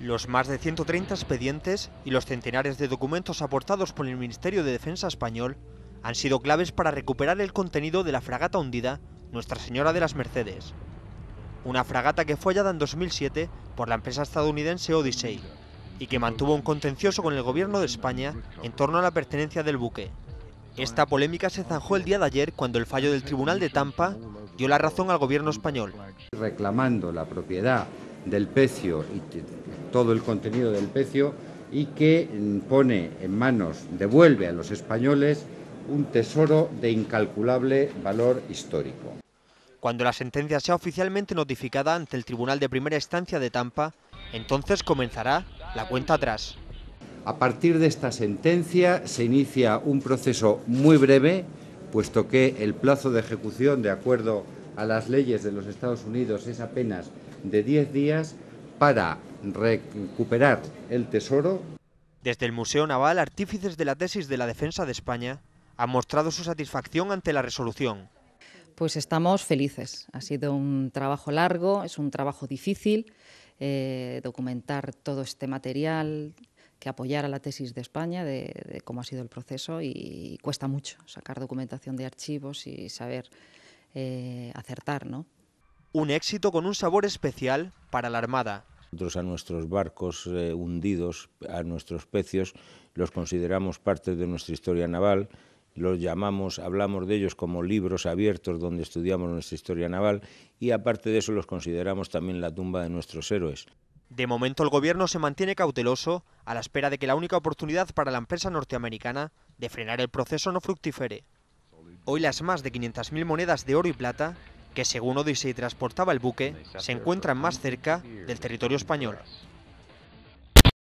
los más de 130 expedientes y los centenares de documentos aportados por el Ministerio de Defensa español han sido claves para recuperar el contenido de la fragata hundida Nuestra Señora de las Mercedes, una fragata que fue hallada en 2007 por la empresa estadounidense Odyssey y que mantuvo un contencioso con el gobierno de España en torno a la pertenencia del buque. Esta polémica se zanjó el día de ayer cuando el fallo del Tribunal de Tampa dio la razón al gobierno español. Reclamando la propiedad del pecio y todo el contenido del pecio y que mm, pone en manos, devuelve a los españoles un tesoro de incalculable valor histórico. Cuando la sentencia sea oficialmente notificada ante el Tribunal de Primera Instancia de Tampa, entonces comenzará la cuenta atrás. A partir de esta sentencia se inicia un proceso muy breve, puesto que el plazo de ejecución, de acuerdo a las leyes de los Estados Unidos, es apenas de 10 días para recuperar el tesoro. Desde el Museo Naval, artífices de la tesis de la defensa de España han mostrado su satisfacción ante la resolución. Pues estamos felices. Ha sido un trabajo largo, es un trabajo difícil eh, documentar todo este material que apoyara la tesis de España de, cómo ha sido el proceso y, cuesta mucho sacar documentación de archivos y saber eh, acertar, ¿no? Un éxito con un sabor especial para la Armada. Nosotros a nuestros barcos eh, hundidos, a nuestros pecios, los consideramos parte de nuestra historia naval, los llamamos, hablamos de ellos como libros abiertos donde estudiamos nuestra historia naval y aparte de eso los consideramos también la tumba de nuestros héroes. De momento el gobierno se mantiene cauteloso a la espera de que la única oportunidad para la empresa norteamericana de frenar el proceso no fructifere. Hoy las más de 500.000 monedas de oro y plata que según Odyssey transportaba el buque, se encuentran más cerca del territorio español.